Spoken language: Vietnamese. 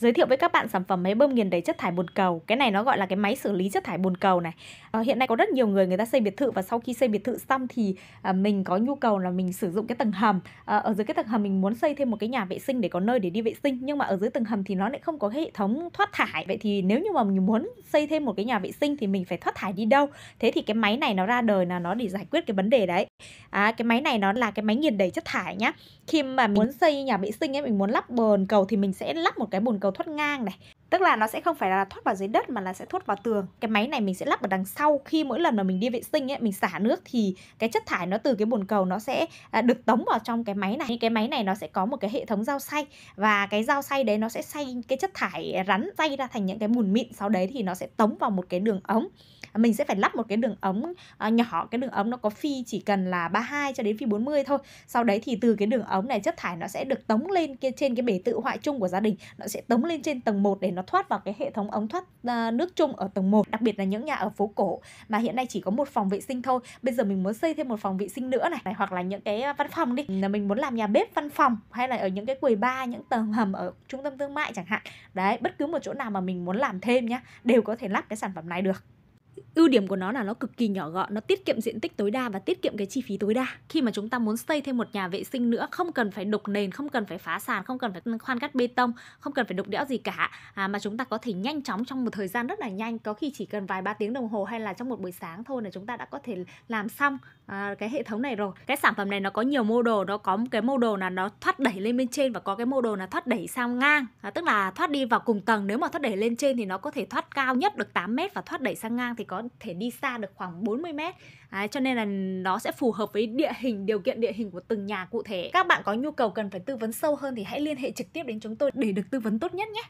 giới thiệu với các bạn sản phẩm máy bơm nghiền đầy chất thải bồn cầu cái này nó gọi là cái máy xử lý chất thải bồn cầu này à, hiện nay có rất nhiều người người ta xây biệt thự và sau khi xây biệt thự xong thì à, mình có nhu cầu là mình sử dụng cái tầng hầm à, ở dưới cái tầng hầm mình muốn xây thêm một cái nhà vệ sinh để có nơi để đi vệ sinh nhưng mà ở dưới tầng hầm thì nó lại không có hệ thống thoát thải vậy thì nếu như mà mình muốn xây thêm một cái nhà vệ sinh thì mình phải thoát thải đi đâu thế thì cái máy này nó ra đời là nó để giải quyết cái vấn đề đấy à, cái máy này nó là cái máy nghiền đầy chất thải nhá khi mà muốn xây nhà vệ sinh ấy mình muốn lắp bồn cầu thì mình sẽ lắp một cái bồn cầu cầu thoát ngang này tức là nó sẽ không phải là thoát vào dưới đất mà là sẽ thoát vào tường cái máy này mình sẽ lắp ở đằng sau khi mỗi lần mà mình đi vệ sinh ấy mình xả nước thì cái chất thải nó từ cái bồn cầu nó sẽ à, được tống vào trong cái máy này cái máy này nó sẽ có một cái hệ thống dao xay và cái dao xay đấy nó sẽ xay cái chất thải rắn xay ra thành những cái bùn mịn sau đấy thì nó sẽ tống vào một cái đường ống mình sẽ phải lắp một cái đường ống uh, nhỏ cái đường ống nó có phi chỉ cần là 32 cho đến phi 40 thôi sau đấy thì từ cái đường ống này chất thải nó sẽ được tống lên kia trên cái bể tự hoại chung của gia đình nó sẽ tống lên trên tầng 1 để nó thoát vào cái hệ thống ống thoát uh, nước chung ở tầng 1 đặc biệt là những nhà ở phố cổ mà hiện nay chỉ có một phòng vệ sinh thôi bây giờ mình muốn xây thêm một phòng vệ sinh nữa này, này hoặc là những cái ờ, văn phòng đi là mình muốn làm nhà bếp văn phòng hay là ở những cái quầy bar những tầng hầm ở trung tâm thương mại chẳng hạn đấy bất cứ một chỗ nào mà mình muốn làm thêm nhá đều có thể lắp cái sản phẩm này được ưu điểm của nó là nó cực kỳ nhỏ gọn nó tiết kiệm diện tích tối đa và tiết kiệm cái chi phí tối đa khi mà chúng ta muốn xây thêm một nhà vệ sinh nữa không cần phải đục nền không cần phải phá sàn không cần phải khoan cắt bê tông không cần phải đục đẽo gì cả à, mà chúng ta có thể nhanh chóng trong một thời gian rất là nhanh có khi chỉ cần vài ba tiếng đồng hồ hay là trong một buổi sáng thôi là chúng ta đã có thể làm xong à, cái hệ thống này rồi cái sản phẩm này nó có nhiều mô đồ nó có một cái mô đồ là nó thoát đẩy lên bên trên và có cái mô đồ là thoát đẩy sang ngang à, tức là thoát đi vào cùng tầng nếu mà thoát đẩy lên trên thì nó có thể thoát cao nhất được 8 mét và thoát đẩy sang ngang thì có thể đi xa được khoảng 40 mét à, cho nên là nó sẽ phù hợp với địa hình điều kiện địa hình của từng nhà cụ thể các bạn có nhu cầu cần phải tư vấn sâu hơn thì hãy liên hệ trực tiếp đến chúng tôi để được tư vấn tốt nhất nhé